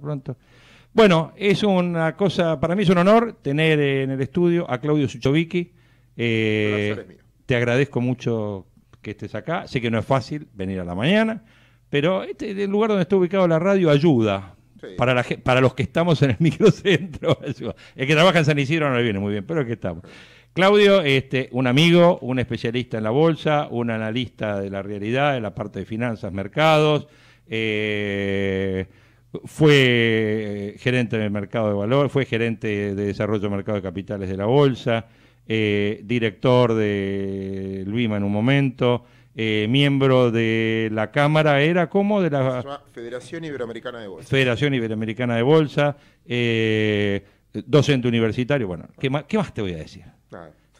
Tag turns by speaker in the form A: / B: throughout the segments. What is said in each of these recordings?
A: pronto. Bueno, es una cosa, para mí es un honor tener eh, en el estudio a Claudio Suchovicki. Eh, te agradezco mucho que estés acá. Sé que no es fácil venir a la mañana, pero este, el lugar donde está ubicado la radio ayuda. Para, los que estamos en el microcentro, el que trabaja en San Isidro no le viene muy bien, pero es que estamos. Claudio, este, un amigo, un especialista en la bolsa, un analista de la realidad, de la parte de finanzas, mercados. Eh, fue eh, gerente del mercado de valor, fue gerente de desarrollo de mercado de capitales de la bolsa, eh, director de Luima en un momento, eh, miembro de la Cámara, era como de la
B: Federación Iberoamericana de
A: Bolsa. Federación Iberoamericana de Bolsa, docente universitario, bueno, ¿qué más, te voy a decir?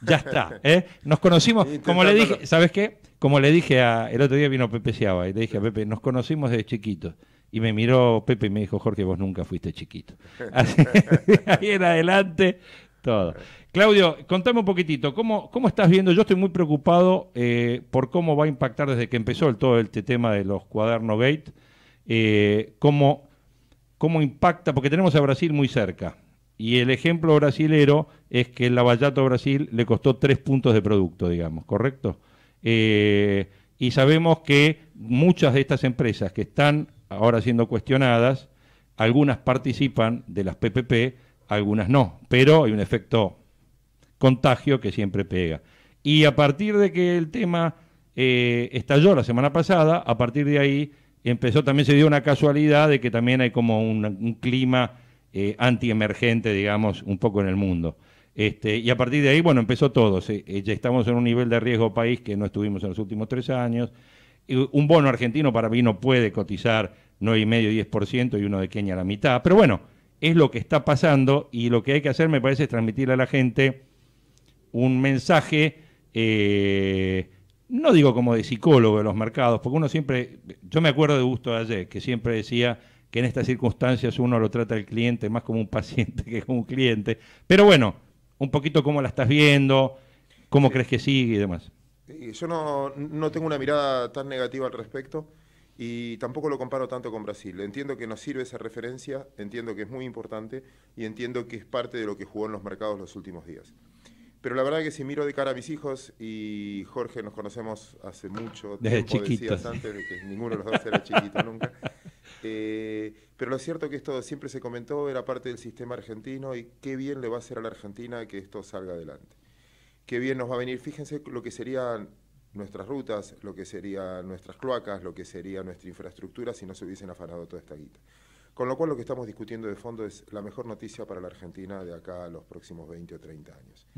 A: Ya está, Nos conocimos, como le dije, ¿sabes qué? Como le dije a, el otro día vino Pepe Seaba y le dije a Pepe, nos conocimos desde chiquitos. Y me miró Pepe y me dijo, Jorge, vos nunca fuiste chiquito. Así, ahí en adelante, todo. Claudio, contame un poquitito, ¿cómo, cómo estás viendo? Yo estoy muy preocupado eh, por cómo va a impactar desde que empezó todo este tema de los cuadernos Gate, eh, cómo, impacta, porque tenemos a Brasil muy cerca. Y el ejemplo brasilero es que el Lavallato Brasil le costó tres puntos de producto, digamos, ¿correcto? Eh, y sabemos que muchas de estas empresas que están ahora siendo cuestionadas, algunas participan de las PPP, algunas no, pero hay un efecto contagio que siempre pega. Y a partir de que el tema eh, estalló la semana pasada, a partir de ahí empezó, también se dio una casualidad de que también hay como un, clima anti eh, antiemergente, digamos, un poco en el mundo. Este, y a partir de ahí, bueno, empezó todo. Eh, ya estamos en un nivel de riesgo país que no estuvimos en los últimos tres años. Un bono argentino para mí no puede cotizar 9,5, 10% y uno de Kenia la mitad. Pero bueno, es lo que está pasando y lo que hay que hacer, me parece, es transmitirle a la gente un mensaje, eh, no digo como de psicólogo de los mercados, porque uno siempre, yo me acuerdo de Gusto de ayer, que siempre decía que en estas circunstancias uno lo trata al cliente más como un paciente que como un cliente. Pero bueno, un poquito cómo la estás viendo, cómo crees que sigue y demás.
B: Yo no, no, tengo una mirada tan negativa al respecto y tampoco lo comparo tanto con Brasil. Entiendo que nos sirve esa referencia, entiendo que es muy importante y entiendo que es parte de lo que jugó en los mercados los últimos días. Pero la verdad es que si miro de cara a mis hijos y Jorge nos conocemos hace mucho tiempo, Desde chiquitos. antes que ninguno de los dos era chiquito nunca. Eh, pero lo cierto que esto siempre se comentó, era parte del sistema argentino y qué bien le va a hacer a la Argentina que esto salga adelante. Qué bien nos va a venir, fíjense lo que sería nuestras rutas, lo que serían nuestras cloacas, lo que sería nuestra infraestructura si no se hubiesen afanado toda esta guita. Con lo cual lo que estamos discutiendo de fondo es la mejor noticia para la Argentina de acá a los próximos 20 o 30 años.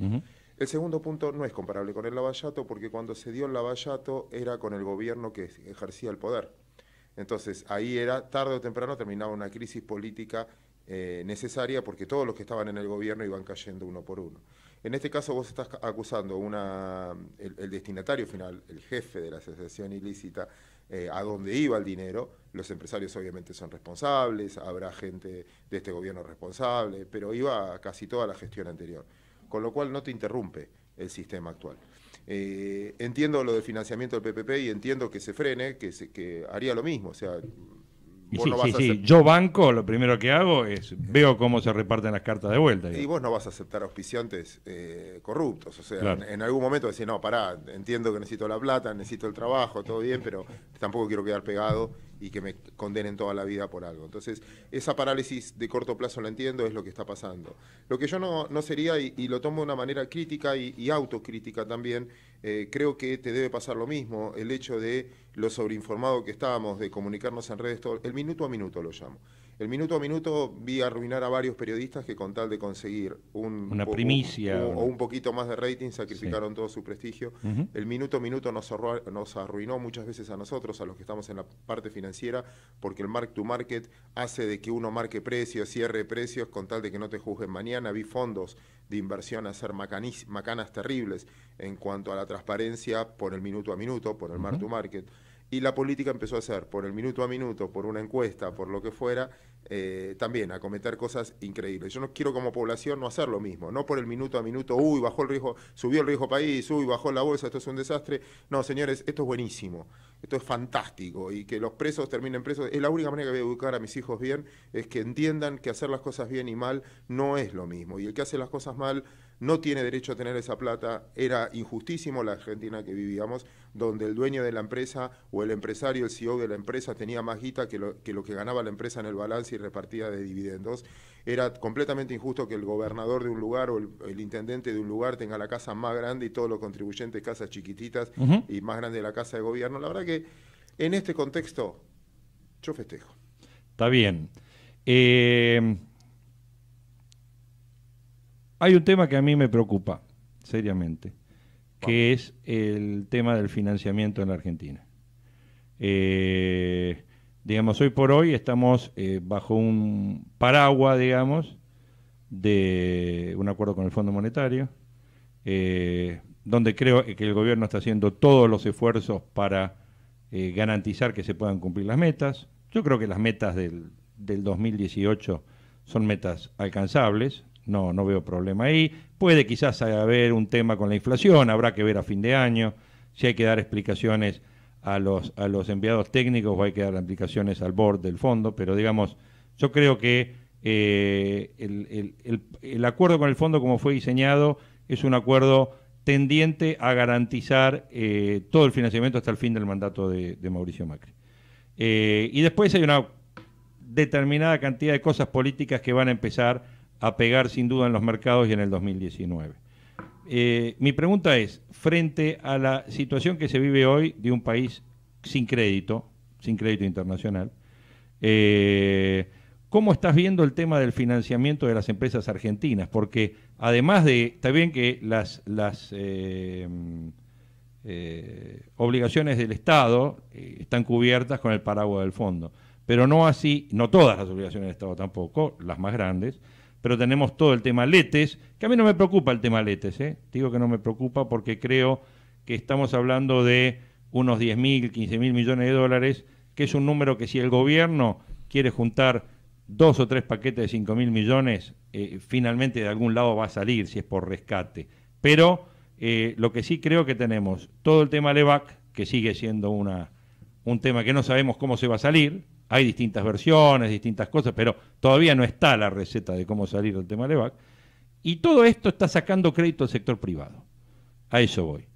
B: El segundo punto no es comparable con el Lavallato porque cuando se dio el Lavallato era con el gobierno que ejercía el poder. Entonces ahí era, tarde o temprano terminaba una crisis política eh, necesaria porque todos los que estaban en el gobierno iban cayendo uno por uno. En este caso vos estás acusando una, el, destinatario final, el jefe de la asociación ilícita, eh, a dónde iba el dinero. Los empresarios obviamente son responsables, habrá gente de este gobierno responsable, pero iba casi toda la gestión anterior. Con lo cual no te interrumpe el sistema actual. Eh, entiendo lo del financiamiento del PPP y entiendo que se frene, que, se, que haría lo mismo. O sea,
A: yo banco, lo primero que hago es veo cómo se reparten las cartas de vuelta. Y
B: vos no vas a aceptar auspiciantes eh, corruptos. O sea, en, algún momento decís, no, pará, entiendo que necesito la plata, necesito el trabajo, todo bien, pero tampoco quiero quedar pegado y que me condenen toda la vida por algo. Entonces, esa parálisis de corto plazo la entiendo, es lo que está pasando. Lo que yo no, no sería, y, lo tomo de una manera crítica y, y autocrítica también, eh, creo que te debe pasar lo mismo, el hecho de lo sobreinformado que estábamos, de comunicarnos en redes, todo, el minuto a minuto lo llamo. El minuto a minuto vi arruinar a varios periodistas que con tal de conseguir un, una primicia o, un poquito más de rating sacrificaron todo su prestigio. El minuto a minuto nos, arruinó, muchas veces a nosotros, a los que estamos en la parte financiera, porque el mark to market hace de que uno marque precios, cierre precios con tal de que no te juzguen mañana. Vi fondos de inversión hacer macanas terribles en cuanto a la transparencia por el minuto a minuto, por el mark to market. Y la política empezó a hacer, por el minuto a minuto, por una encuesta, por lo que fuera, eh, también a cometer cosas increíbles. Yo no quiero como población no hacer lo mismo, no por el minuto a minuto, uy, bajó el riesgo, subió el riesgo país, uy, bajó la bolsa, esto es un desastre. No, señores, esto es buenísimo, esto es fantástico y que los presos terminen presos. Es la única manera que voy a educar a mis hijos bien, es que entiendan que hacer las cosas bien y mal no es lo mismo. Y el que hace las cosas mal no tiene derecho a tener esa plata. Era injustísimo la Argentina que vivíamos, donde el dueño de la empresa o el empresario, el CEO de la empresa, tenía más guita que lo que, ganaba la empresa en el balance y repartía de dividendos. Era completamente injusto que el gobernador de un lugar o el, intendente de un lugar tenga la casa más grande y todos los contribuyentes casas chiquititas y más grande la casa de gobierno. La verdad que en este contexto yo festejo.
A: Está bien. Eh, hay un tema que a mí me preocupa, seriamente, que es el tema del financiamiento en la Argentina. Eh, digamos, hoy por hoy estamos eh, bajo un paraguas, digamos, de un acuerdo con el Fondo Monetario, eh, donde creo que el gobierno está haciendo todos los esfuerzos para garantizar que se puedan cumplir las metas. Yo creo que las metas del, del 2018 son metas alcanzables, no, no veo problema ahí. Puede quizás haber un tema con la inflación, habrá que ver a fin de año si hay que dar explicaciones a los, a los enviados técnicos o hay que dar explicaciones al board del fondo, pero digamos, yo creo que eh, el, acuerdo con el fondo como fue diseñado es un acuerdo tendiente a garantizar eh, todo el financiamiento hasta el fin del mandato de, Mauricio Macri. Eh, y después hay una determinada cantidad de cosas políticas que van a empezar a pegar sin duda en los mercados y en el 2019. Eh, mi pregunta es, frente a la situación que se vive hoy de un país sin crédito, sin crédito internacional, eh, ¿cómo estás viendo el tema del financiamiento de las empresas argentinas? Porque además de, está bien que las, eh, obligaciones del Estado están cubiertas con el paraguas del fondo, pero no así, no todas las obligaciones del Estado tampoco, las más grandes, pero tenemos todo el tema Letes, que a mí no me preocupa el tema Letes, ¿eh? digo que no me preocupa porque creo que estamos hablando de unos 10 mil, 15 mil millones de dólares, que es un número que si el gobierno quiere juntar dos o tres paquetes de 5 mil millones, eh, finalmente de algún lado va a salir si es por rescate. Pero eh, lo que sí creo que tenemos, todo el tema LEVAC, que sigue siendo una, un tema que no sabemos cómo se va a salir, hay distintas versiones, distintas cosas, pero todavía no está la receta de cómo salir del tema Levac. Y todo esto está sacando crédito al sector privado. A eso voy.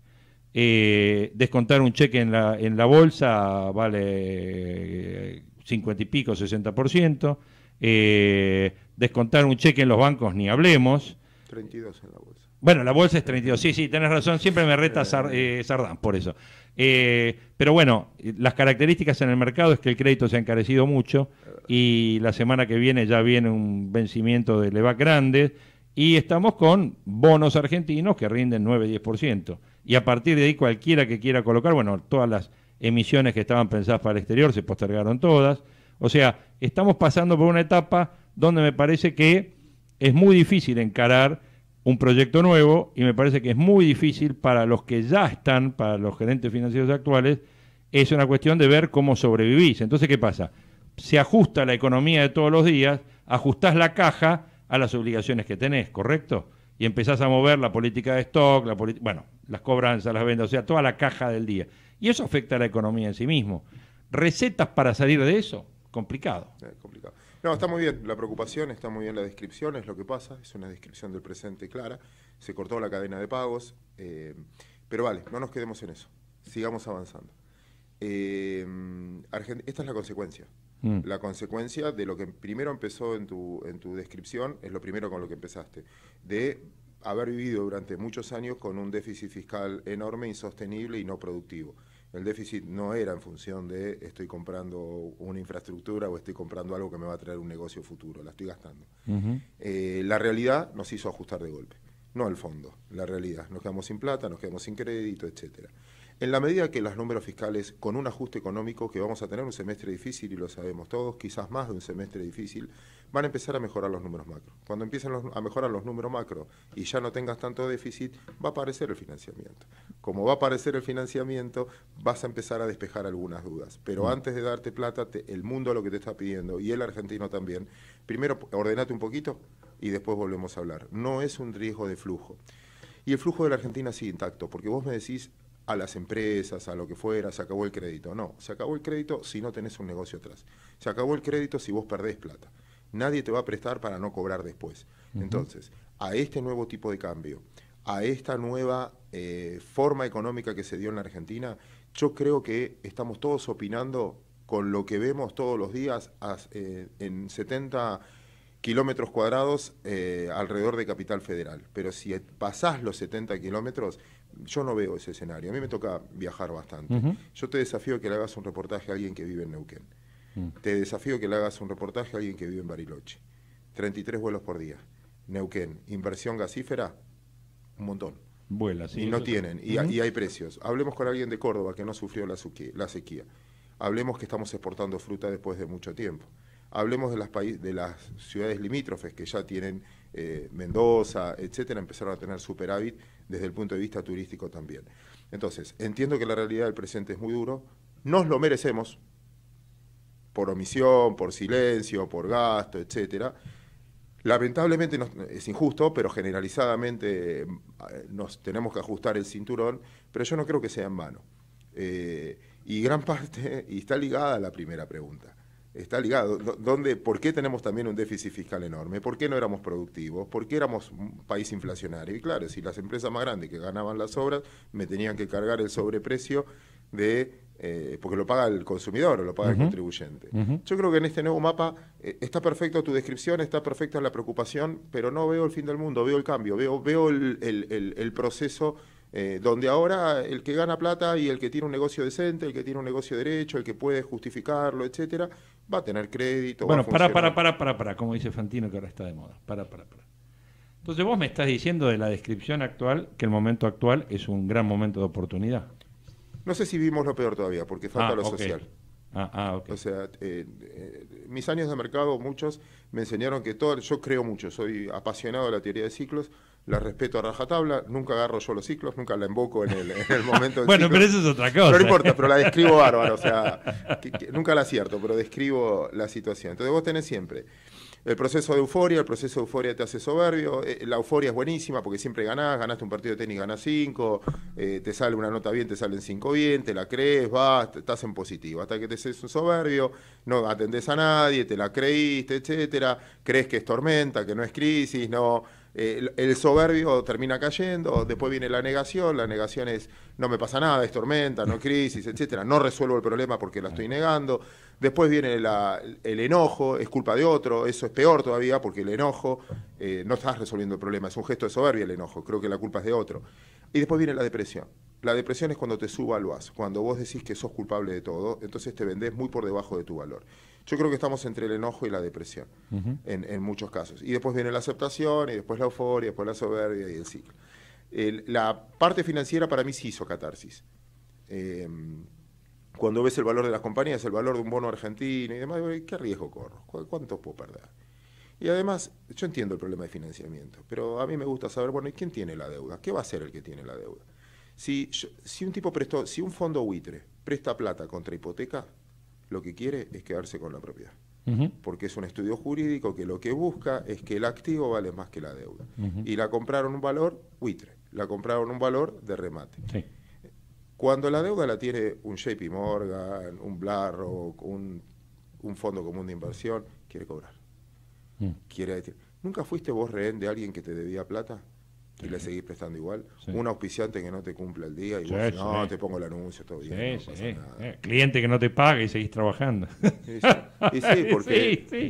A: Eh, descontar un cheque en la, en la bolsa vale 50 eh, y pico, 60%. Eh, descontar un cheque en los bancos, ni hablemos.
B: 32 en la bolsa.
A: Bueno, la bolsa es 32, sí, sí, tenés razón, siempre me reta eh, Sardán por eso. Eh, pero bueno, las características en el mercado es que el crédito se ha encarecido mucho y la semana que viene ya viene un vencimiento de leva grande y estamos con bonos argentinos que rinden 9-10%. Y a partir de ahí cualquiera que quiera colocar, bueno, todas las emisiones que estaban pensadas para el exterior se postergaron todas. O sea, estamos pasando por una etapa donde me parece que es muy difícil encarar un proyecto nuevo y me parece que es muy difícil para los que ya están, para los gerentes financieros actuales, es una cuestión de ver cómo sobrevivís. Entonces, ¿qué pasa? Se ajusta la economía de todos los días, ajustás la caja a las obligaciones que tenés, ¿correcto? Y empezás a mover la política de stock, la bueno, las cobranzas, las ventas, o sea, toda la caja del día. Y eso afecta a la economía en sí mismo. ¿Recetas para salir de eso? Complicado. Eh, complicado.
B: No, está muy bien la preocupación, está muy bien la descripción, es lo que pasa, es una descripción del presente clara. Se cortó la cadena de pagos, eh, pero vale, no nos quedemos en eso, sigamos avanzando. Eh, esta es la consecuencia. Mm. La consecuencia de lo que primero empezó en tu, en tu descripción, es lo primero con lo que empezaste, de haber vivido durante muchos años con un déficit fiscal enorme, insostenible y no productivo. El déficit no era en función de estoy comprando una infraestructura o estoy comprando algo que me va a traer un negocio futuro, la estoy gastando. Eh, la realidad nos hizo ajustar de golpe, no al fondo, la realidad. Nos quedamos sin plata, nos quedamos sin crédito, etcétera. En la medida que los números fiscales, con un ajuste económico que vamos a tener un semestre difícil, y lo sabemos todos, quizás más de un semestre difícil, van a empezar a mejorar los números macro. Cuando empiecen a mejorar los números macro y ya no tengas tanto déficit, va a aparecer el financiamiento. Como va a aparecer el financiamiento, vas a empezar a despejar algunas dudas. Pero mm. antes de darte plata, el mundo lo que te está pidiendo, y el argentino también, primero ordenate un poquito y después volvemos a hablar. No es un riesgo de flujo. Y el flujo de la Argentina sigue intacto, porque vos me decís, a las empresas, a lo que fuera, se acabó el crédito. No, se acabó el crédito si no tenés un negocio atrás. Se acabó el crédito si vos perdés plata. Nadie te va a prestar para no cobrar después. Entonces, a este nuevo tipo de cambio, a esta nueva eh, forma económica que se dio en la Argentina, yo creo que estamos todos opinando con lo que vemos todos los días eh, en 70 kilómetros cuadrados eh, alrededor de Capital Federal. Pero si pasás los 70 kilómetros, yo no veo ese escenario. A mí me toca viajar bastante. Yo te desafío que le hagas un reportaje a alguien que vive en Neuquén Mm. Te desafío que le hagas un reportaje a alguien que vive en Bariloche. 33 vuelos por día. Neuquén, inversión gasífera, un montón.
A: Vuelas sí. Y no tienen, y, hay
B: precios. Hablemos con alguien de Córdoba que no sufrió la, sequía. Hablemos que estamos exportando fruta después de mucho tiempo. Hablemos de las, de las ciudades limítrofes que ya tienen eh, Mendoza, etcétera, empezaron a tener superávit desde el punto de vista turístico también. Entonces, entiendo que la realidad del presente es muy duro, nos lo merecemos, por omisión, por silencio, por gasto, etcétera. Lamentablemente es injusto, pero generalizadamente eh, nos tenemos que ajustar el cinturón, pero yo no creo que sea en vano. Eh, y gran parte, y está ligada a la primera pregunta, está ligado, ¿dónde, ¿por qué tenemos también un déficit fiscal enorme? ¿Por qué no éramos productivos? ¿Por qué éramos un país inflacionario? Y claro, si las empresas más grandes que ganaban las obras me tenían que cargar el sobreprecio de eh, porque lo paga el consumidor o lo paga el contribuyente. Yo creo que en este nuevo mapa eh, está perfecto tu descripción, está perfecta la preocupación, pero no veo el fin del mundo, veo el cambio, veo, veo el, proceso eh, donde ahora el que gana plata y el que tiene un negocio decente, el que tiene un negocio derecho, el que puede justificarlo, etcétera, va a tener crédito. Bueno, para, para,
A: para, para, para, como dice Fantino que ahora está de moda, para, para, para. Entonces vos me estás diciendo de la descripción actual que el momento actual es un gran momento de oportunidad.
B: No sé si vimos lo peor todavía, porque falta ah, lo social. Ah, ah, o sea, eh, eh, mis años de mercado, muchos me enseñaron que todo, yo creo mucho, soy apasionado de la teoría de ciclos, la respeto a rajatabla, nunca agarro yo los ciclos, nunca la invoco en el, en el momento. bueno, pero eso es otra cosa. no importa, pero la describo bárbaro, o sea, nunca la acierto, pero describo la situación. Entonces vos tenés siempre el proceso de euforia, el proceso de euforia te hace soberbio, eh, la euforia es buenísima porque siempre ganás, ganaste un partido de tenis, ganás cinco, eh, te sale una nota bien, te salen cinco bien, te la crees, vas, estás en positivo, hasta que te haces soberbio, no atendés a nadie, te la creíste, etcétera, crees que es tormenta, que no es crisis, no eh, el soberbio termina cayendo, después viene la negación, la negación es no me pasa nada, es tormenta, no crisis, etcétera, no resuelvo el problema porque la estoy negando, después viene el enojo, es culpa de otro, eso es peor todavía porque el enojo eh, no estás resolviendo el problema, es un gesto de soberbia el enojo, creo que la culpa es de otro. Y después viene la depresión. La depresión es cuando te suba cuando vos decís que sos culpable de todo, entonces te vendés muy por debajo de tu valor. Yo creo que estamos entre el enojo y la depresión en, muchos casos. Y después viene la aceptación, y después la euforia, y después la soberbia y el ciclo. la parte financiera para mí sí hizo catarsis. Em, cuando ves el valor de las compañías, el valor de un bono argentino y demás, ¿qué riesgo corro? ¿Cuánto puedo perder? Y además, yo entiendo el problema de financiamiento, pero a mí me gusta saber, bueno, ¿y quién tiene la deuda? ¿Qué va a ser el que tiene la deuda? Si, si un tipo prestó, si un fondo buitre presta plata contra hipoteca, lo que quiere es quedarse con la propiedad. Porque es un estudio jurídico que lo que busca es que el activo vale más que la deuda. Y la compraron un valor buitre, la compraron un valor de remate. Cuando la deuda la tiene un JP Morgan, un Blackrock, un, un fondo común de inversión, quiere cobrar. Mm. Quiere decir, ¿nunca fuiste vos rehén de alguien que te debía plata? y le seguís prestando igual. Un auspiciante que no te cumple el día y no, te pongo el anuncio todo bien. No pasa
A: eh, Cliente que no te paga y seguís trabajando. sí,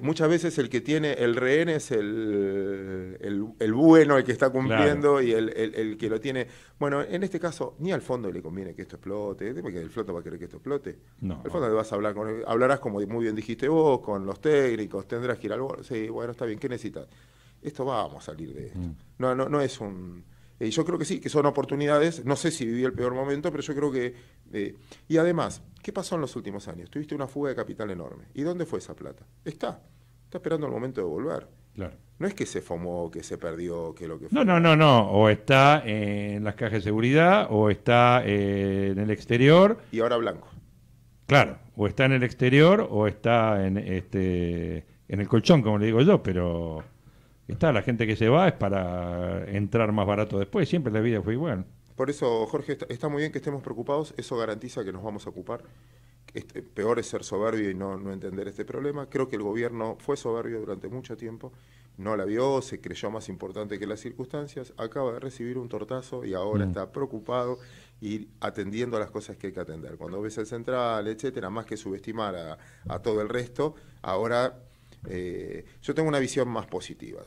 B: muchas veces el que tiene el rehén es el, el, bueno, el que está cumpliendo y el, que lo tiene. Bueno, en este caso, ni al fondo le conviene que esto explote, que el floto va a querer que esto explote. No. Al fondo vas a hablar con, hablarás como muy bien dijiste vos, con los técnicos, tendrás que ir al Sí, bueno, está bien, ¿qué necesitas? esto vamos a salir de esto. Mm. No, no, no es un... Eh, yo creo que sí, que son oportunidades. No sé si viví el peor momento, pero yo creo que... Eh, y además, ¿qué pasó en los últimos años? Tuviste una fuga de capital enorme. ¿Y dónde fue esa plata? Está. Está esperando el momento de volver. Claro. No es que se fomó, que se perdió, que lo que fue.
A: No, no, no, no. O está eh, en las cajas de seguridad, o está en el exterior. Y ahora blanco. Claro, o está en el exterior, o está en este en el colchón, como le digo yo, pero Está, la gente que se va es para entrar más barato después, siempre la vida fue igual.
B: Por eso, Jorge, está, muy bien que estemos preocupados, eso garantiza que nos vamos a ocupar. Este, peor es ser soberbio y no, entender este problema. Creo que el gobierno fue soberbio durante mucho tiempo, no la vio, se creyó más importante que las circunstancias, acaba de recibir un tortazo y ahora mm. está preocupado y atendiendo a las cosas que hay que atender. Cuando ves el central, etcétera, más que subestimar a, a todo el resto, ahora eh, yo tengo una visión más positiva,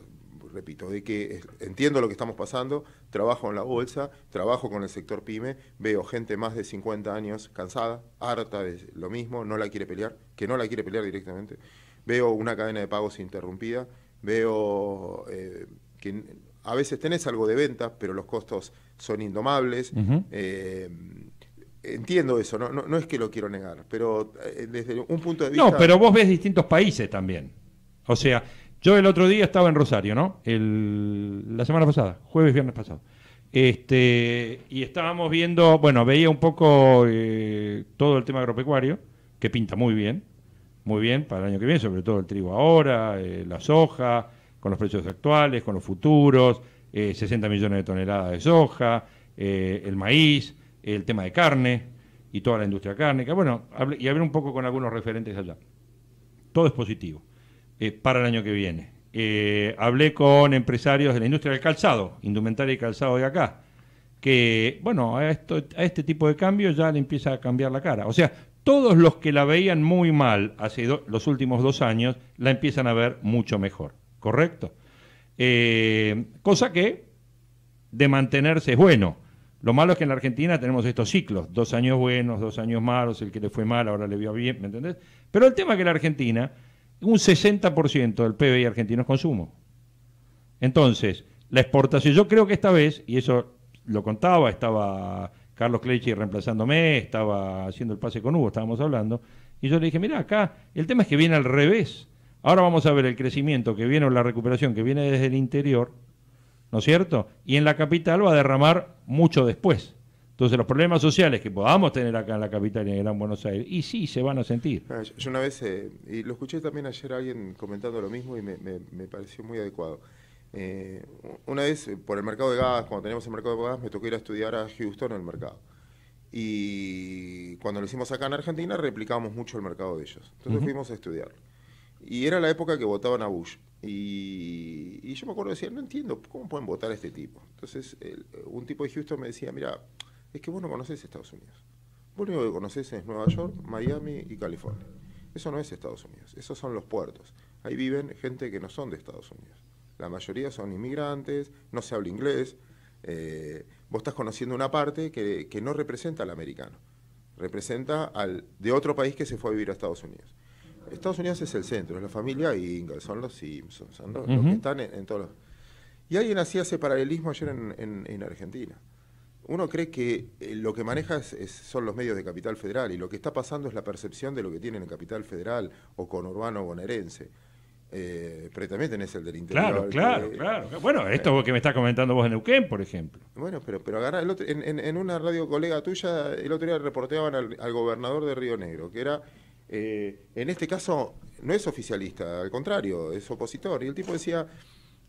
B: repito, de que entiendo lo que estamos pasando, trabajo en la bolsa, trabajo con el sector pyme, veo gente más de 50 años cansada, harta de lo mismo, no la quiere pelear, que no la quiere pelear directamente, veo una cadena de pagos interrumpida, veo eh, que a veces tenés algo de venta, pero los costos son indomables. Eh, entiendo eso, no, no, es que lo quiero negar, pero desde un punto de vista... No, pero
A: vos ves distintos países también. O sea, yo el otro día estaba en Rosario, ¿no? la semana pasada, jueves, viernes pasado. Este, y estábamos viendo, bueno, veía un poco eh, todo el tema agropecuario, que pinta muy bien, muy bien para el año que viene, sobre todo el trigo ahora, eh, la soja, con los precios actuales, con los futuros, 60 eh, millones de toneladas de soja, el maíz, el tema de carne y toda la industria cárnica. Bueno, y hablé un poco con algunos referentes allá. Todo es positivo. Eh, para el año que viene. Eh, hablé con empresarios de la industria del calzado, indumentaria y calzado de acá, que, bueno, a, este tipo de cambios ya le empieza a cambiar la cara. O sea, todos los que la veían muy mal hace los últimos dos años, la empiezan a ver mucho mejor, ¿correcto? Eh, cosa que de mantenerse es bueno. Lo malo es que en la Argentina tenemos estos ciclos, dos años buenos, dos años malos, el que le fue mal ahora le vio bien, ¿me entendés? Pero el tema es que la Argentina un 60% del PBI argentino es consumo. Entonces, la exportación, yo creo que esta vez, y eso lo contaba, estaba Carlos Clechi reemplazándome, estaba haciendo el pase con Hugo, estábamos hablando, y yo le dije, mira, acá el tema es que viene al revés. Ahora vamos a ver el crecimiento que viene o la recuperación que viene desde el interior, ¿no es cierto? Y en la capital va a derramar mucho después. Entonces los problemas sociales que podamos tener acá en la capital en Gran Buenos Aires, y sí, se van a sentir. Ah,
B: yo una vez, eh, y lo escuché también ayer alguien comentando lo mismo y me, pareció muy adecuado. Eh, una vez, eh, por el mercado de gas, cuando teníamos el mercado de gas, me tocó ir a estudiar a Houston el mercado. Y cuando lo hicimos acá en Argentina, replicamos mucho el mercado de ellos. Entonces fuimos a estudiar. Y era la época que votaban a Bush. Y, y yo me acuerdo decía no entiendo, ¿cómo pueden votar este tipo? Entonces, un tipo de Houston me decía, mira, es que vos no conocés Estados Unidos. Vos lo único que conocés es Nueva York, Miami y California. Eso no es Estados Unidos, esos son los puertos. Ahí viven gente que no son de Estados Unidos. La mayoría son inmigrantes, no se habla inglés. Eh, vos estás conociendo una parte que, no representa al americano, representa al de otro país que se fue a vivir a Estados Unidos. Estados Unidos es el centro, es la familia Ingalls, son los Simpsons, son los, que están en, todos los... Y alguien hacía ese paralelismo ayer en Argentina uno cree que eh, lo que maneja son los medios de Capital Federal y lo que está pasando es la percepción de lo que tienen en Capital Federal o con Urbano Bonaerense. Eh, pero también tenés el del interior. Claro, claro, claro. Bueno, esto es
A: lo que me estás comentando vos en Neuquén, por ejemplo.
B: Bueno, pero, pero en, una radio colega tuya, el otro día reporteaban al, gobernador de Río Negro, que era, eh, en este caso, no es oficialista, al contrario, es opositor. Y el tipo decía,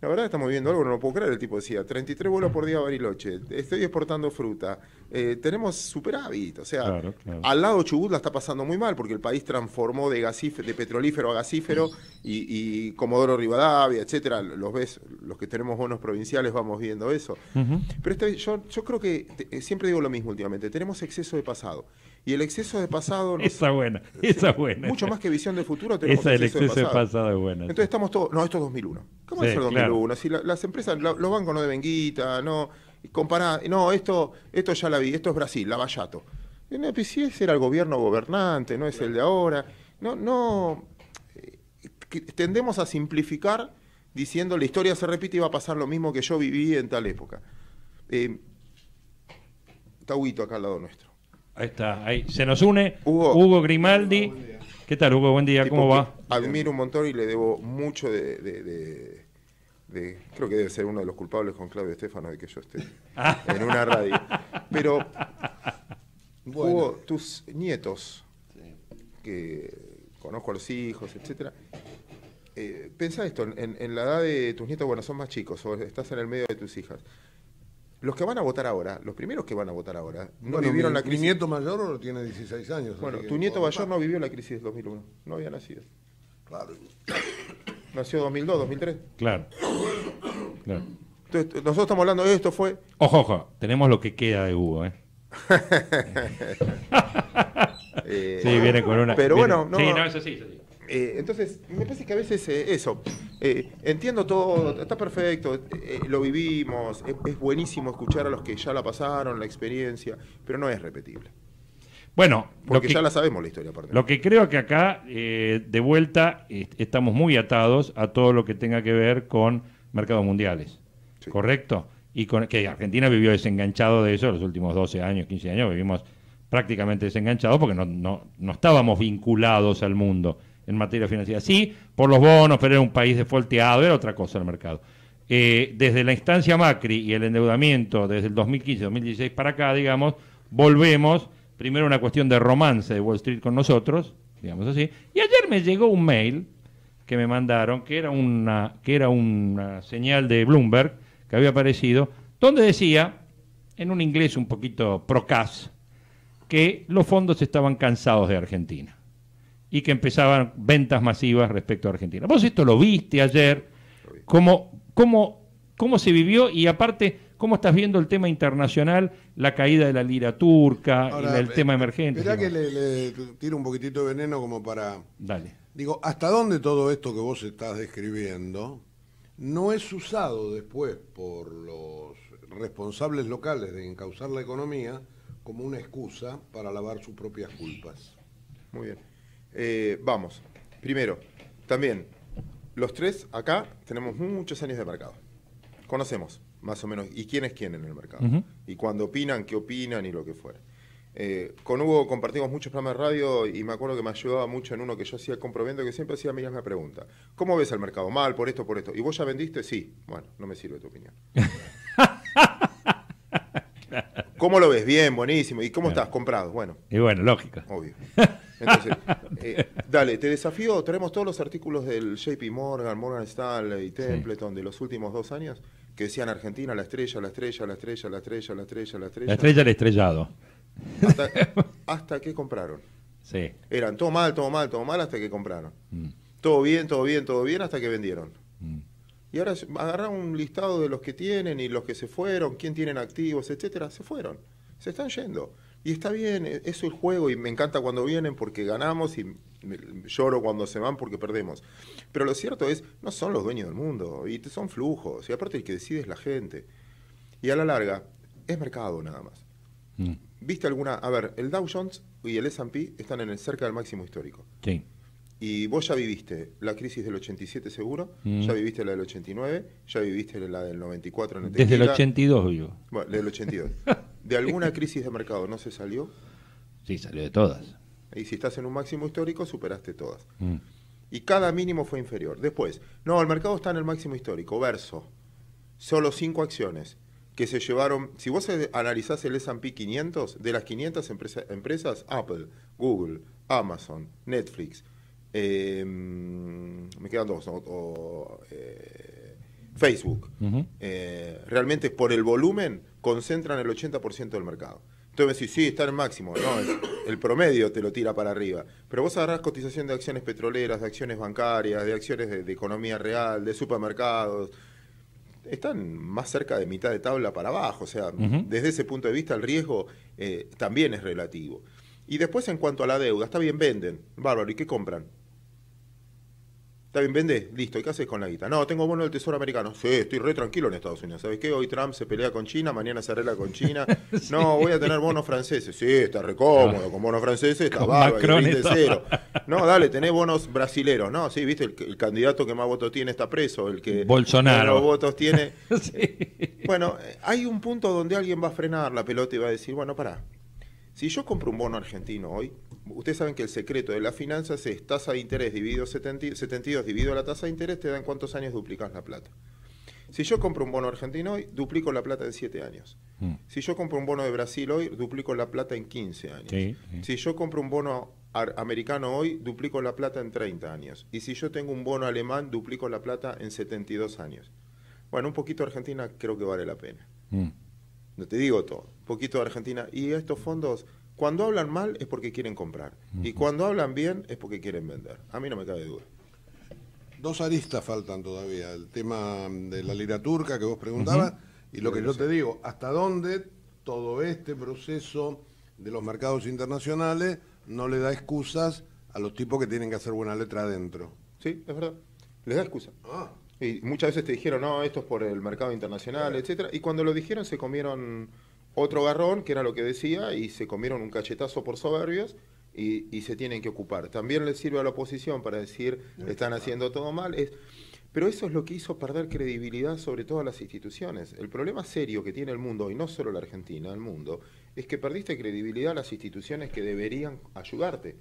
B: la verdad estamos viviendo algo, no lo puedo creer. El tipo decía, 33 vuelos por día a Bariloche, estoy exportando fruta, eh, tenemos superávit. O sea, al lado Chubut la está pasando muy mal porque el país transformó de, de petrolífero a gasífero y, Comodoro Rivadavia, etcétera. Los ves, los que tenemos bonos provinciales vamos viendo eso. Pero este, yo, yo creo que eh, siempre digo lo mismo últimamente, tenemos exceso de pasado. Y el exceso de pasado. no Esa buena, esa buena. Mucho más que visión de futuro tenemos el exceso, de, pasado. de es buena. Entonces estamos todos. No, esto es 2001. ¿Cómo es el 2001? Si las empresas, los bancos no deben guita, no. Comparada, no, esto, esto ya la vi, esto es Brasil, la Vallato. Si ese era el gobierno gobernante, no es el de ahora. No, no. Eh, tendemos a simplificar diciendo la historia se repite y va a pasar lo mismo que yo viví en tal época. Eh, Tahuito acá al lado nuestro.
A: Ahí está, ahí se nos une Hugo, Grimaldi. ¿Qué tal, Hugo? Buen día, ¿cómo va? Admiro
B: un montón y le debo mucho de, Creo que debe ser uno de los culpables con Claudio Estefano de que yo esté en una radio. Pero, Hugo, tus nietos, que conozco a los hijos, etcétera, eh, pensá esto, en, en, la edad de tus nietos, bueno, son más chicos, o estás en el medio de tus hijas. Los que van a votar ahora, los primeros que van a votar ahora, no vivieron la crisis. Mi nieto
C: mayor tiene 16 años. Bueno, tu nieto mayor
B: no vivió la crisis del 2001, no había nacido. Claro. Nació 2002, 2003.
A: Claro.
C: Entonces, nosotros
B: estamos hablando de esto, fue...
A: Ojo, ojo, tenemos lo que queda de Hugo, ¿eh? sí, viene con una... Pero bueno, no... Sí, no, eso
B: sí, eso sí. Eh, entonces, me parece que a veces eh, eso, eh, entiendo todo, está perfecto, lo vivimos, es, buenísimo escuchar a los que ya la pasaron, la experiencia, pero no es repetible.
A: Bueno, porque que, ya la sabemos la historia. Lo que creo que acá, de vuelta, estamos muy atados a todo lo que tenga que ver con mercados mundiales, ¿correcto? Y con, que Argentina vivió desenganchado de eso los últimos 12 años, 15 años, vivimos prácticamente desenganchados porque no estábamos vinculados al mundo en materia financiera. Sí, por los bonos, pero era un país defolteado, era otra cosa el mercado. Eh, desde la instancia Macri y el endeudamiento desde el 2015-2016 para acá, digamos, volvemos, primero una cuestión de romance de Wall Street con nosotros, digamos así, y ayer me llegó un mail que me mandaron, que era una, que era una señal de Bloomberg que había aparecido, donde decía, en un inglés un poquito procas, que los fondos estaban cansados de Argentina y que empezaban ventas masivas respecto a Argentina. Vos esto lo viste ayer, cómo, cómo, cómo se vivió y aparte, cómo estás viendo el tema internacional, la caída de la lira turca, y el, eh, tema emergente. Mirá que
C: le, le, tiro un poquitito de veneno como para... Dale. Digo, ¿hasta dónde todo esto que vos estás describiendo no es usado después por los responsables locales de encauzar la economía como una excusa para lavar sus propias culpas?
B: Muy bien. Eh, vamos, primero, también, los tres acá tenemos muchos años de mercado. Conocemos, más o menos, y quién es quién en el mercado. Y cuando opinan, qué opinan y lo que fuera. Eh, con Hugo compartimos muchos programas de radio y me acuerdo que me ayudaba mucho en uno que yo hacía comprobando que siempre hacía la me pregunta. ¿Cómo ves el mercado? Mal, por esto, por esto. ¿Y vos ya vendiste? Sí. Bueno, no me sirve tu opinión. ¿Cómo lo ves? Bien, buenísimo. ¿Y cómo estás? Comprado. Bueno. Y bueno,
A: lógica. Obvio. Entonces, eh,
B: dale, te desafío, traemos todos los artículos del JP Morgan, Morgan Stanley y Templeton de los últimos dos años que decían Argentina, la estrella, la estrella, la estrella, la estrella, la estrella, la estrella. La estrella, el
A: estrellado.
B: Hasta, que compraron. Sí. Eran todo mal, todo mal, todo mal, hasta que compraron. Mm. Todo bien, todo bien, todo bien, hasta que vendieron. Mm. Y ahora agarra un listado de los que tienen y los que se fueron, quién tienen activos, etcétera, se fueron. Se están yendo. Y está bien, eso es el juego y me encanta cuando vienen porque ganamos y lloro cuando se van porque perdemos. Pero lo cierto es, no son los dueños del mundo y son flujos. Y aparte el que decide es la gente. Y a la larga, es mercado nada más. Mm. ¿Viste alguna? A ver, el Dow Jones y el S&P están en el, cerca del máximo histórico. Sí. Y vos ya viviste la crisis del 87 seguro, mm. ya viviste la del 89, ya viviste la del 94 en Desde el
A: 82 vivo.
B: Bueno, desde el 82. ¿De alguna crisis de mercado no se salió? Sí, salió de todas. Y si estás en un máximo histórico, superaste todas. Mm. Y cada mínimo fue inferior. Después, no, el mercado está en el máximo histórico, verso. Solo cinco acciones que se llevaron, si vos analizás el S&P 500, de las 500 empresas, Apple, Google, Amazon, Netflix, em, me quedan dos, eh, Facebook. Eh, realmente por el volumen concentran el 80% del mercado. Entonces decís, sí, está en máximo, no, el, promedio te lo tira para arriba. Pero vos agarrás cotización de acciones petroleras, de acciones bancarias, de acciones de, economía real, de supermercados. Están más cerca de mitad de tabla para abajo. O sea, desde ese punto de vista el riesgo eh, también es relativo. Y después en cuanto a la deuda, está bien, venden. Bárbaro, ¿y qué compran? Está bien, vende, listo. ¿Y qué haces con la guita? No, tengo bonos del Tesoro Americano. Sí, estoy re tranquilo en Estados Unidos. ¿Sabes qué? Hoy Trump se pelea con China, mañana se arregla con China. No, voy a tener bonos franceses. Sí, está re cómodo. Con bonos franceses está bárbaro. cero. No, dale, tenés bonos brasileros. No, sí, viste, el, candidato que más votos tiene está preso. El que Bolsonaro. votos tiene. Bueno, eh, hay un punto donde alguien va a frenar la pelota y va a decir, bueno, pará, si yo compro un bono argentino hoy, ustedes saben que el secreto de las finanzas es tasa de interés dividido 72, dividido la tasa de interés, te dan cuántos años duplicas la plata. Si yo compro un bono argentino hoy, duplico la plata en 7 años. Mm. Si yo compro un bono de Brasil hoy, duplico la plata en 15 años. Si yo compro un bono americano hoy, duplico la plata en 30 años. Y si yo tengo un bono alemán, duplico la plata en 72 años. Bueno, un poquito Argentina creo que vale la pena. Mm te digo todo, poquito de Argentina. Y estos fondos, cuando hablan mal es porque quieren comprar. Y cuando hablan bien es porque quieren vender. A mí no me cabe duda.
C: Dos aristas faltan todavía. El tema de la lira turca que vos preguntabas. Y lo que yo te digo, ¿hasta dónde todo este proceso de los mercados internacionales no le da excusas a los tipos que tienen que hacer buena letra adentro?
B: Sí, es verdad. Les da excusa. Ah. Y muchas veces te dijeron, no, esto es por el mercado internacional, etcétera. Y cuando lo dijeron se comieron otro garrón, que era lo que decía, y se comieron un cachetazo por soberbios y, y se tienen que ocupar. También les sirve a la oposición para decir, están haciendo todo mal. Es, pero eso es lo que hizo perder credibilidad sobre todas las instituciones. El problema serio que tiene el mundo, y no solo la Argentina, el mundo, es que perdiste credibilidad a las instituciones que deberían ayudarte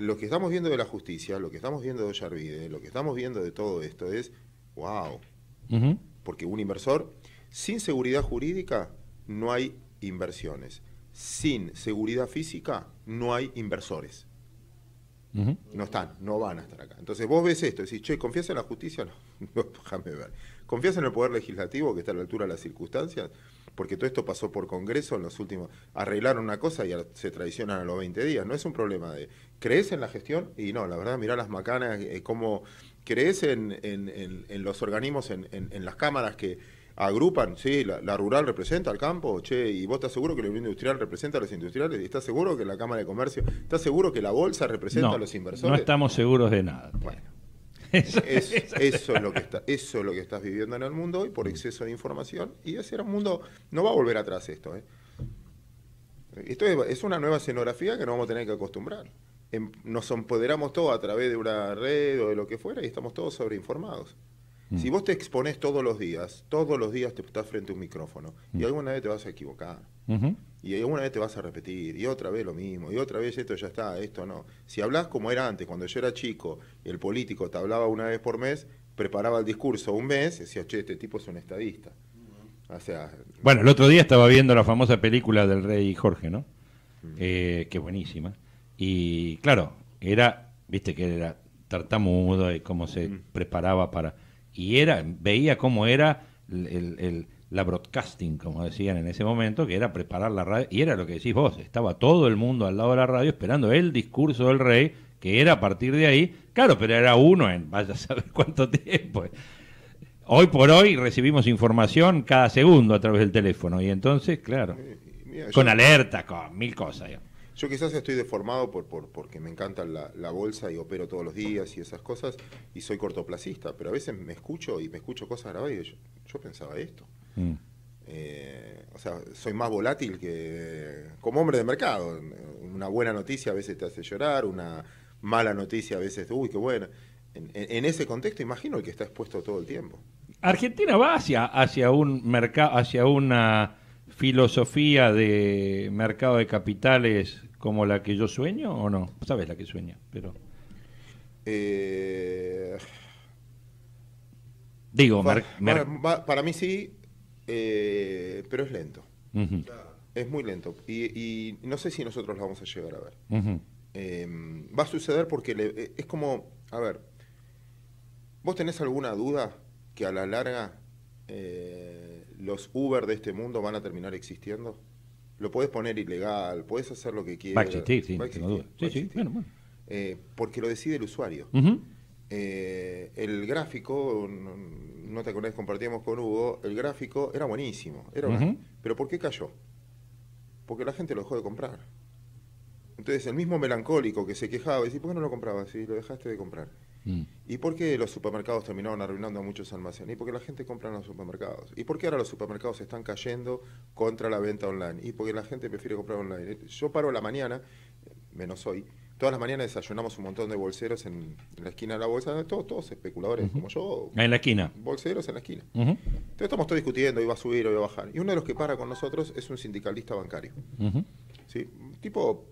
B: lo que estamos viendo de la justicia, lo que estamos viendo de Ollarvide, lo que estamos viendo de todo esto es, wow, porque un inversor, sin seguridad jurídica no hay inversiones, sin seguridad física no hay inversores. No están, no van a estar acá. Entonces vos ves esto y decís, che, ¿confías en la justicia? No, no, déjame ver. ¿Confías en el poder legislativo que está a la altura de las circunstancias? Porque todo esto pasó por Congreso en los últimos... Arreglaron una cosa y se traicionan a los 20 días. No es un problema de crees en la gestión y no, la verdad, mirá las macanas, eh, cómo crees en, los organismos, en, las cámaras que agrupan, sí, la, rural representa al campo, che, y vos estás seguro que la Unión Industrial representa a los industriales, y estás seguro que la Cámara de Comercio, estás seguro que la Bolsa representa a los inversores. No
A: estamos seguros de nada. Bueno.
B: Eso, es, lo que eso es lo que estás viviendo en el mundo hoy por mm. exceso de información. Y ese era un mundo, no va a volver atrás esto. ¿eh? Esto es, es una nueva escenografía que nos vamos a tener que acostumbrar. Em, nos empoderamos todos a través de una red o de lo que fuera y estamos todos sobreinformados. Mm. Si vos te expones todos los días, todos los días te estás frente a un micrófono y mm. alguna vez te vas a equivocar. Y alguna vez te vas a repetir, y otra vez lo mismo, y otra vez esto ya está, esto no. Si hablas como era antes, cuando yo era chico, el político te hablaba una vez por mes, preparaba el discurso un mes, decía, che, este tipo es un estadista. O sea,
A: bueno, el otro día estaba viendo la famosa película del rey Jorge, ¿no? Mm. Eh, que buenísima. Y claro, era, viste que era tartamudo y cómo se preparaba para... Y era, veía cómo era la broadcasting, como decían en ese momento, que era preparar la radio. Y era lo que decís vos, estaba todo el mundo al lado de la radio esperando el discurso del rey, que era a partir de ahí. Claro, pero era uno en vaya a saber cuánto tiempo. Hoy por hoy recibimos información cada segundo a través del teléfono y entonces, claro, eh, con alerta, con mil cosas.
B: Yo quizás estoy deformado por, porque me encanta la, bolsa y opero todos los días y esas cosas, y soy cortoplacista, pero a veces me escucho y me escucho cosas grabadas y yo, pensaba esto. Mm. Eh, o sea, soy más volátil que como hombre de mercado. Una buena noticia a veces te hace llorar, una mala noticia a veces, uy, qué bueno. En, ese contexto imagino que está expuesto todo el tiempo.
A: Argentina va hacia, hacia un mercado, hacia una filosofía de mercado de capitales como la que yo sueño o no? Sabes la que sueña, pero.
B: Eh, Digo, para, Para, mí sí, eh, pero es lento. Es muy lento. Y, no sé si nosotros la vamos a llegar a ver. Em, va a suceder porque eh, es como, a ver, ¿vos tenés alguna duda que a la larga los Uber de este mundo van a terminar existiendo? Lo puedes poner ilegal, puedes hacer lo que quieras. sí, Sí, eh, porque lo decide el usuario. Eh, el gráfico, no, te conozco compartíamos con Hugo, el gráfico era buenísimo. Pero ¿por qué cayó? Porque la gente lo dejó de comprar. Entonces, el mismo melancólico que se quejaba, decía, ¿por qué no lo comprabas? Si lo dejaste de comprar. Mm. ¿Y por qué los supermercados terminaron arruinando a muchos almacenes? Y porque la gente compra en los supermercados. ¿Y por qué ahora los supermercados están cayendo contra la venta online? Y porque la gente prefiere comprar online. Yo paro la mañana, menos hoy, todas las mañanas desayunamos un montón de bolseros en, la esquina de la bolsa, todos, todos especuladores como yo. En la esquina. Bolseros en la esquina. Entonces estamos todos discutiendo, iba a subir, o iba a bajar. Y uno de los que para con nosotros es un sindicalista bancario. ¿Sí? Tipo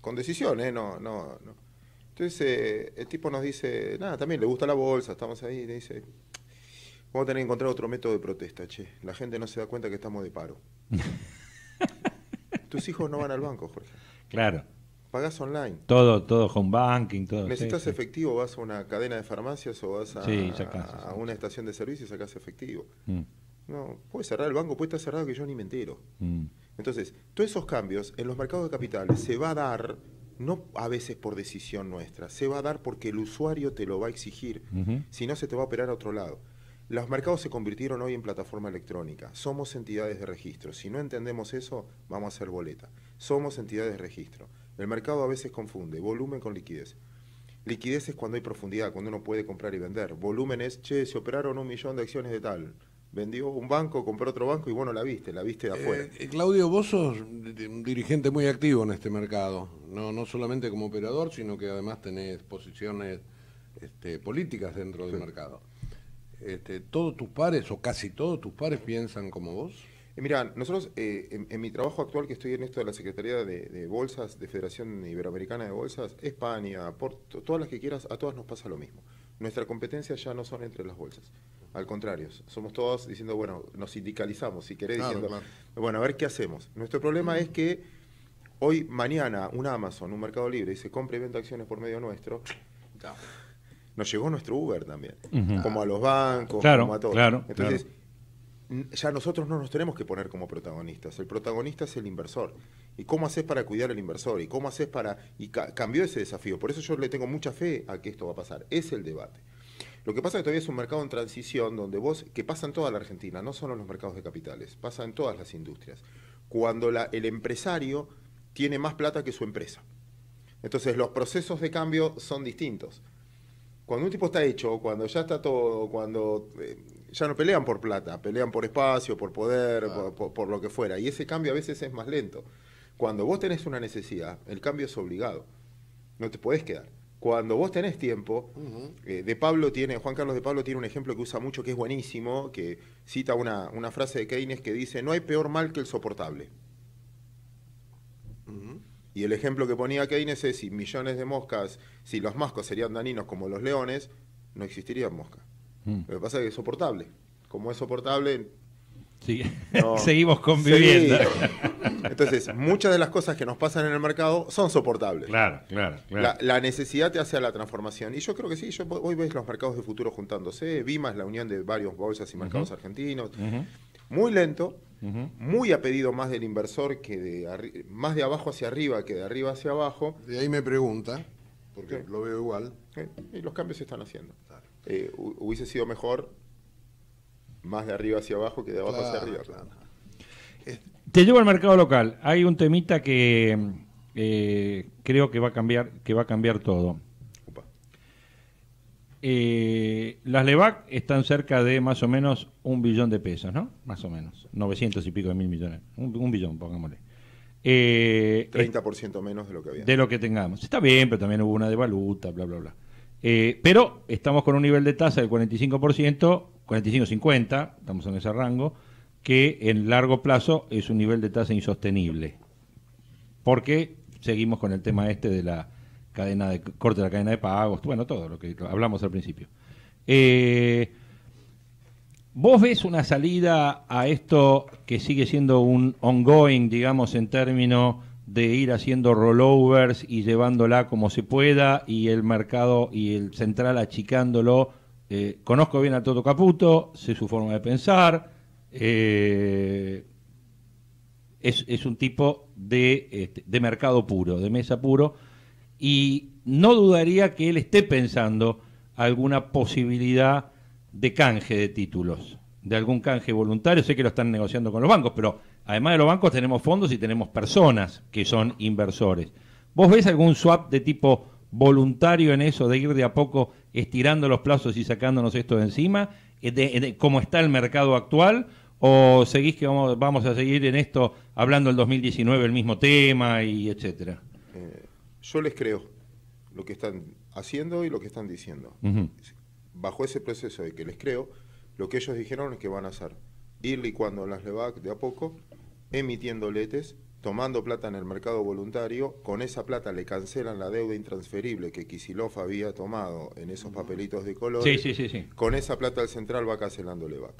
B: con decisión, ¿eh? no, no, no entonces eh, el tipo nos dice, nada, también le gusta la bolsa, estamos ahí, y le dice, vamos a tener que encontrar otro método de protesta, che. La gente no se da cuenta que estamos de paro. Tus hijos no van al banco, Jorge. Claro. Pagás online.
A: Todo, todo home banking, todo. Necesitas
B: efectivo, vas a una cadena de farmacias o vas a, una estación de servicio y sacás efectivo. Mm. No, puedes cerrar el banco, puede estar cerrado que yo ni me entero. Mm. Entonces, todos esos cambios en los mercados de capitales se va a dar no a veces por decisión nuestra, se va a dar porque el usuario te lo va a exigir, si no se te va a operar a otro lado. Los mercados se convirtieron hoy en plataforma electrónica, somos entidades de registro, si no entendemos eso, vamos a hacer boleta, somos entidades de registro. El mercado a veces confunde volumen con liquidez. Liquidez es cuando hay profundidad, cuando uno puede comprar y vender. Volumen es, che, se operaron un millón de acciones de tal vendió un banco,
C: compró otro banco y bueno, la viste, la viste de eh, afuera. Eh, Claudio, vos sos un dirigente muy activo en este mercado, no, no solamente como operador, sino que además tenés posiciones este, políticas dentro del mercado. Este, ¿Todos tus pares o casi todos tus pares
B: piensan como vos? Eh, mirá, nosotros en, mi trabajo actual que estoy en esto de la Secretaría de, de Bolsas, de Federación Iberoamericana de Bolsas, España, Porto, todas las que quieras, a todas nos pasa lo mismo. Nuestra competencia ya no son entre las bolsas. Al contrario, somos todos diciendo, bueno, nos sindicalizamos, si querés, diciendo, bueno, a ver qué hacemos. Nuestro problema es que hoy, mañana, un Amazon, un Mercado Libre, dice, compra y venta acciones por medio nuestro. Nos llegó nuestro Uber también, como a los bancos, como a todos. Entonces, ya nosotros no nos tenemos que poner como protagonistas. El protagonista es el inversor. ¿Y cómo haces para cuidar al inversor? ¿Y cómo haces para.? Y cambió ese desafío. Por eso yo le tengo mucha fe a que esto va a pasar. Es el debate. Lo que pasa es que todavía es un mercado en transición donde vos, que pasa en toda la Argentina, no solo en los mercados de capitales, pasa en todas las industrias. Cuando el empresario tiene más plata que su empresa. Entonces los procesos de cambio son distintos. Cuando un tipo está hecho, cuando ya está todo, cuando eh, ya no pelean por plata, pelean por espacio, por poder, por, por lo que fuera. Y ese cambio a veces es más lento. Cuando vos tenés una necesidad, el cambio es obligado. No te podés quedar cuando vos tenés tiempo, eh, de Pablo tiene, Juan Carlos de Pablo tiene un ejemplo que usa mucho que es buenísimo, que cita una, frase de Keynes que dice, no hay peor mal que el soportable. Y el ejemplo que ponía Keynes es, si millones de moscas, si los mascos serían daninos como los leones, no existirían moscas. Mm. Lo que pasa es que es soportable. Como es soportable,
A: Seguimos conviviendo.
B: Entonces, muchas de las cosas que nos pasan en el mercado son soportables. Claro,
A: claro. La,
B: necesidad te hace a la transformación. Y yo creo que sí, yo, hoy ves los mercados de futuro juntándose. Vimas la unión de varios bolsas y mercados argentinos. Muy lento, muy a pedido más del inversor que de más de abajo hacia arriba que de arriba hacia abajo. De ahí me pregunta, porque lo veo igual. Y los cambios se están haciendo. Eh, hubiese sido mejor más de arriba hacia abajo que de abajo
C: hacia arriba.
A: Te llevo al mercado local. Hay un temita que eh, creo que va a cambiar, que va a cambiar todo. Eh, las LEVAC están cerca de más o menos un billón de pesos, ¿no? Más o menos. 900 y pico de mil millones. Un, billón, pongámosle. 30% eh,
B: menos de lo que había. De
A: lo que tengamos. Está bien, pero también hubo una de bla, bla, bla. pero estamos con un nivel de tasa del 45% 45-50, estamos en ese rango, que en largo plazo es un nivel de tasa insostenible. Porque seguimos con el tema este de la cadena de corte de la cadena de pagos, bueno, todo lo que hablamos al principio. Eh, ¿Vos ves una salida a esto que sigue siendo un ongoing, digamos, en términos de ir haciendo rollovers y llevándola como se pueda y el mercado y el central achicándolo? Eh, conozco bien a Toto Caputo, sé su forma de pensar. Eh, es, un tipo de, este, de mercado puro, de mesa puro. Y no dudaría que él esté pensando alguna posibilidad de canje de títulos, de algún canje voluntario. Sé que lo están negociando con los bancos, pero además de los bancos tenemos fondos y tenemos personas que son inversores. ¿Vos ves algún swap de tipo voluntario en eso de ir de a poco estirando los plazos y sacándonos esto de encima, eh, eh, de, cómo está el mercado actual, o seguís que vamos, a seguir en esto hablando el 2019 el mismo tema y etcétera?
B: Eh, yo les creo lo que están haciendo y lo que están diciendo. Bajo ese proceso de que les creo, lo que ellos dijeron es que van a hacer ir cuando las le va de a poco, emitiendo letes tomando plata en el mercado voluntario, con esa plata le cancelan la deuda intransferible que Kisilov había tomado en esos papelitos de color. Sí, sí, sí, sí, Con esa plata el central va cancelando el EVAC.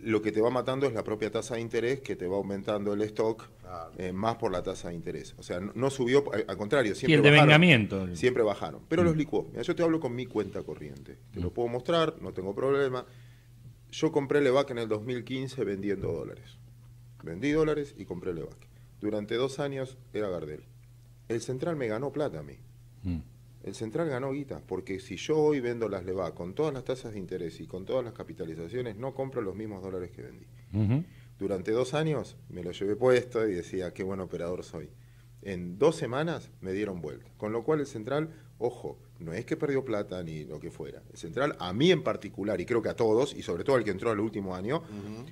B: Lo que te va matando es la propia tasa de interés que te va aumentando el stock eh, más por la tasa de interés. O sea, no, subió, al contrario, siempre el bajaron. Siempre bajaron, pero los mm. licuó. Mira, yo te hablo con mi cuenta corriente. Te lo mm. puedo mostrar, no tengo problema. Yo compré EVAC en el 2015 vendiendo dólares. Vendí dólares y compré Levac durante dos años era Gardel. El Central me ganó plata a mí. Mm. El Central ganó guita, porque si yo hoy vendo las Leva con todas las tasas de interés y con todas las capitalizaciones, no compro los mismos dólares que vendí. Durante dos años me lo llevé puesto y decía, qué buen operador soy. En dos semanas me dieron vuelta. Con lo cual el Central, ojo, no es que perdió plata ni lo que fuera. El Central, a mí en particular, y creo que a todos, y sobre todo al que entró el último año,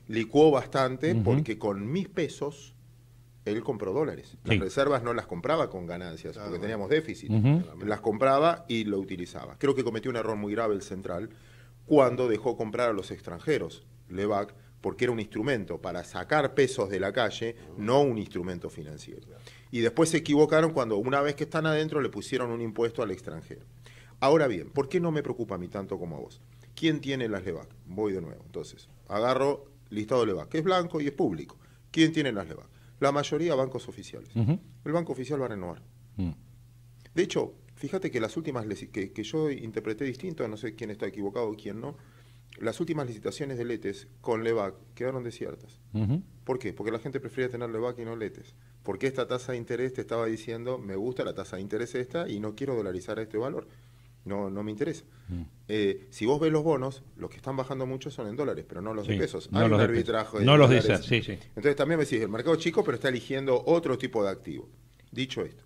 B: licuó bastante porque con mis pesos él compró dólares. Las reservas no las compraba con ganancias, porque teníamos déficit. Las compraba y lo utilizaba. Creo que cometió un error muy grave el central cuando dejó comprar a los extranjeros, Levac, porque era un instrumento para sacar pesos de la calle, no un instrumento financiero. Y después se equivocaron cuando una vez que están adentro le pusieron un impuesto al extranjero. Ahora bien, ¿por qué no me preocupa a mí tanto como a vos? ¿Quién tiene las LEVAC? Voy de nuevo. Entonces, agarro listado de LEVAC, que es blanco y es público. ¿Quién tiene las LEVAC? la mayoría bancos oficiales. El banco oficial va a renovar. Mm. De hecho, fíjate que las últimas que, que, yo interpreté distinto, no sé quién está equivocado o quién no, las últimas licitaciones de letes con LEVAC quedaron desiertas. ¿Por qué? Porque la gente prefería tener LEVAC y no letes. Porque esta tasa de interés te estaba diciendo, me gusta la tasa de interés esta y no quiero dolarizar este valor no, no me interesa. Mm. Eh, si vos ves los bonos, los que están bajando mucho son en dólares, pero no los de pesos. Hay un arbitraje de No los sí, sí. Entonces también me decís, el mercado chico, pero está eligiendo otro tipo de activo. Dicho esto,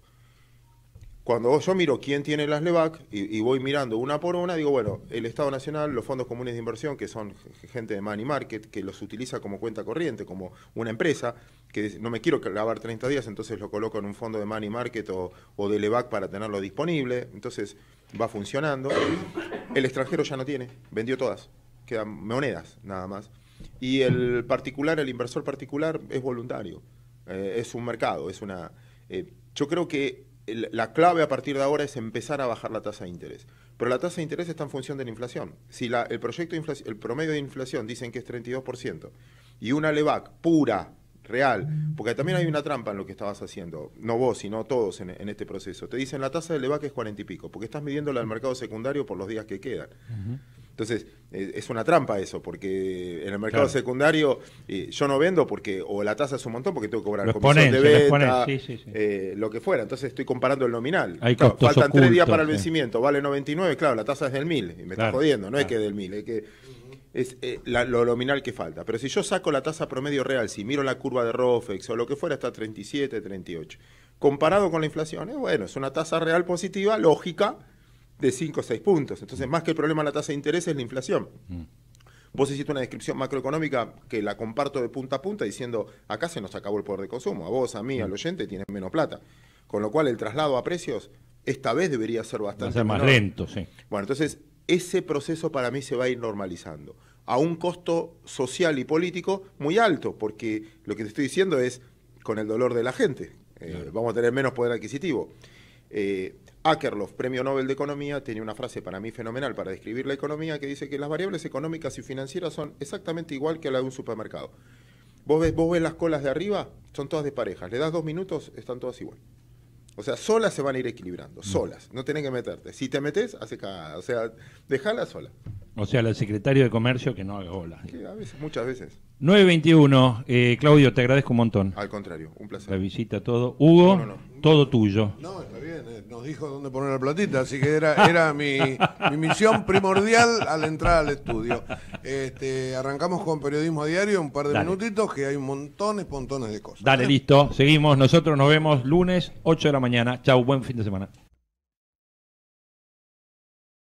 B: cuando yo miro quién tiene las LEVAC y, voy mirando una por una, digo, bueno, el Estado Nacional, los fondos comunes de inversión, que son gente de Money Market, que los utiliza como cuenta corriente, como una empresa, que no me quiero clavar 30 días, entonces lo coloco en un fondo de Money Market o, o de LEVAC para tenerlo disponible. Entonces, va funcionando. El extranjero ya no tiene, vendió todas, quedan monedas nada más. Y el particular, el inversor particular, es voluntario, eh, es un mercado, es una... Eh, yo creo que la clave a partir de ahora es empezar a bajar la tasa de interés. Pero la tasa de interés está en función de la inflación. Si el, proyecto el promedio de inflación dicen que es 32% y una LEVAC pura real, porque también hay una trampa en lo que estabas haciendo, no vos, sino todos en, este proceso. Te dicen la tasa del levaque es cuarenta y pico, porque estás midiéndola al mercado secundario por los días que quedan. Entonces, eh, es una trampa eso, porque en el mercado secundario yo no vendo porque o la tasa es un montón porque tengo que cobrar lo comisión de venta, eh, lo que fuera. Entonces estoy comparando el nominal. faltan tres días para el vencimiento, vale 99, claro, la tasa es del 1000 y me está jodiendo, no es que del mil, es que es eh, lo nominal que falta. Pero si yo saco la tasa promedio real, si miro la curva de ROFEX o lo que fuera, está 37, 38. Comparado con la inflación, eh, bueno, es una tasa real positiva, lógica, de 5 o 6 puntos. Entonces, más que el problema de la tasa de interés es la inflación. Mm. Vos hiciste una descripción macroeconómica que la comparto de punta a punta diciendo, acá se nos acabó el poder de consumo, a vos, a mí, al mm. oyente, tienes menos plata. Con lo cual el traslado a precios esta vez debería ser bastante... más lento, sí. Bueno, entonces ese proceso para mí se va a ir normalizando, a un costo social y político muy alto, porque lo que te estoy diciendo es con el dolor de la gente, eh, vamos a tener menos poder adquisitivo. Eh, Akerlof, premio Nobel de Economía, tiene una frase para mí fenomenal para describir la economía que dice que las variables económicas y financieras son exactamente igual que la de un supermercado. Vos ves, vos ves las colas de arriba, son todas de parejas. Le das dos minutos, están todas igual. O sea, solas se van a ir equilibrando, mm. solas. No tenés que meterte. Si te metes, hace cagada. O sea, dejala sola.
A: O sea, el secretario de Comercio que no haga hola
B: veces, muchas veces.
A: 921, eh, Claudio, te agradezco un montón. Al contrario, un placer. La visita, todo. Hugo, todo tuyo. No, está
C: bien, eh. nos dijo dónde poner la platita, así que era, era mi, misión primordial al entrar al estudio. Este, arrancamos con periodismo diario, un par de minutitos, que hay montones, montones de cosas. Dale, ¿eh?
A: listo, seguimos. Nosotros nos vemos lunes, 8 de la mañana. Chau, buen fin de semana.